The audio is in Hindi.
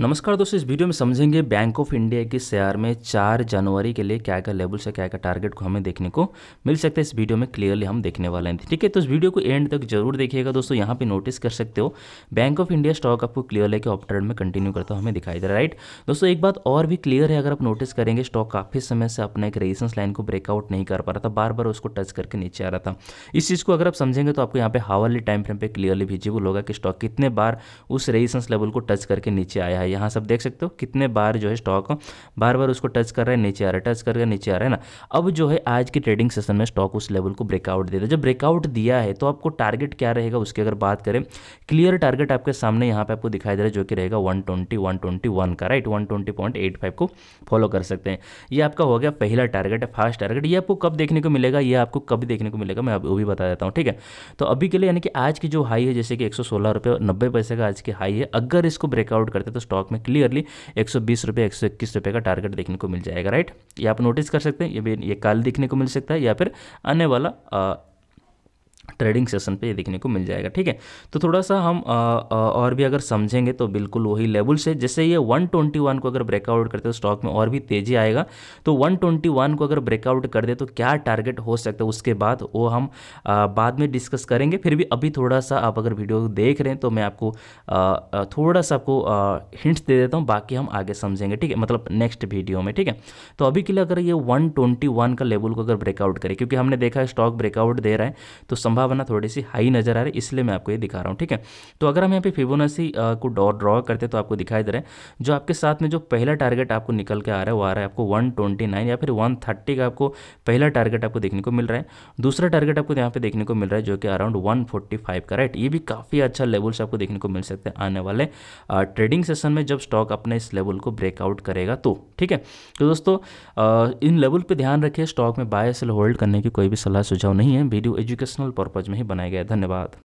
नमस्कार दोस्तों इस वीडियो में समझेंगे बैंक ऑफ इंडिया के शेयर में चार जनवरी के लिए क्या क्या लेवल से क्या क्या टारगेट को हमें देखने को मिल सकता है इस वीडियो में क्लियरली हम देखने वाले हैं ठीक है तो इस वीडियो को एंड तक जरूर देखिएगा दोस्तों यहाँ पे नोटिस कर सकते हो बैंक ऑफ इंडिया स्टॉक आपको क्लियर लेके ऑप में कंटिन्यू करता हमें दिखाई दे रहा है राइट दोस्तों एक बात और भी क्लियर है अगर आप नोटिस करेंगे स्टॉक काफ़ी समय से अपना एक रेजिस्टेंस लाइन को ब्रेकआउट नहीं कर पा रहा था बार बार उसको टच करके नीचे आ रहा था इस चीज़ को अगर आप समझेंगे तो आपको यहाँ पे हावरली टाइम फ्रेम पर क्लियरली विजिबल होगा कि स्टॉक कितने बार उस रेजिस्टेंस लेवल को टच करके नीचे आया है यहाँ सब देख सकते हो कितने बार जो है स्टॉक बार बार उसको टच कर रहा है नीचे आ रहा है टच कर करके नीचे आ रहा है ना अब जो है आज की ट्रेडिंग सेशन में स्टॉक उस लेवल को ब्रेकआउट देता है जब ब्रेकआउट दिया है तो आपको टारगेट क्या रहेगा उसकी अगर बात करें क्लियर टारगेट आपके सामने यहाँ पर आपको दिखाई दे रहा है जो कि रहेगा वन ट्वेंटी का राइट वन को फॉलो कर सकते हैं ये आपका हो गया पहला टारगेट है फास्ट टारगेट ये आपको कब देखने को मिलेगा ये आपको कब देखने को मिलेगा मैं वो भी बता देता हूँ ठीक है तो अभी के लिए यानी कि आज की जो हाई है जैसे कि एक सौ सोलह रुपये नब्बे पैसे का आज की हाई है अगर इसको ब्रेकआउट करते तो स्टॉक में क्लियरली एक सौ बीस रुपये एक सौ इक्कीस रुपये का टारगेट देखने को मिल जाएगा राइट ये आप नोटिस कर सकते हैं ये भी ये कल देखने को मिल सकता है या फिर आने वाला ट्रेडिंग सेशन पे ये देखने को मिल जाएगा ठीक है तो थोड़ा सा हम आ, आ, और भी अगर समझेंगे तो बिल्कुल वही लेवल से जैसे ये 121 को अगर ब्रेकआउट करते हो स्टॉक में और भी तेजी आएगा तो 121 को अगर ब्रेकआउट कर दे तो क्या टारगेट हो सकता है उसके बाद वो हम आ, बाद में डिस्कस करेंगे फिर भी अभी थोड़ा सा आप अगर वीडियो देख रहे हैं तो मैं आपको आ, थोड़ा सा आपको हिंट्स दे देता हूँ बाकी हम आगे समझेंगे ठीक है मतलब नेक्स्ट वीडियो में ठीक है तो अभी के लिए अगर ये वन का लेवल को अगर ब्रेकआउट करें क्योंकि हमने देखा स्टॉक ब्रेकआउट दे रहा है तो संभावना संभावना थोड़ी सी हाई नज़र आ रही है इसलिए मैं आपको ये दिखा रहा हूँ ठीक है तो अगर हम यहाँ पे फिबोनासी को डॉट ड्रॉ करते तो आपको दिखाई दे रहा है जो आपके साथ में जो पहला टारगेट आपको निकल के आ रहा है वो आ रहा है आपको वन ट्वेंटी नाइन या फिर वन थर्टी का आपको पहला टारगेट आपको देखने को मिल रहा है दूसरा टारगेट आपको यहाँ पे देखने को मिल रहा है जो कि अराउंड वन फोर्टी फाइव का राइट ये भी काफ़ी अच्छा लेवल्स आपको देखने को मिल सकते हैं आने वाले ट्रेडिंग सेशन में जब स्टॉक अपने इस लेवल को ब्रेकआउट करेगा तो ठीक है तो दोस्तों इन लेवल पर ध्यान रखिए स्टॉक में बाय सेल होल्ड करने की कोई भी सलाह सुझाव नहीं है वीडियो एजुकेशनल पर्पज उपज में ही बनाया गया धन्यवाद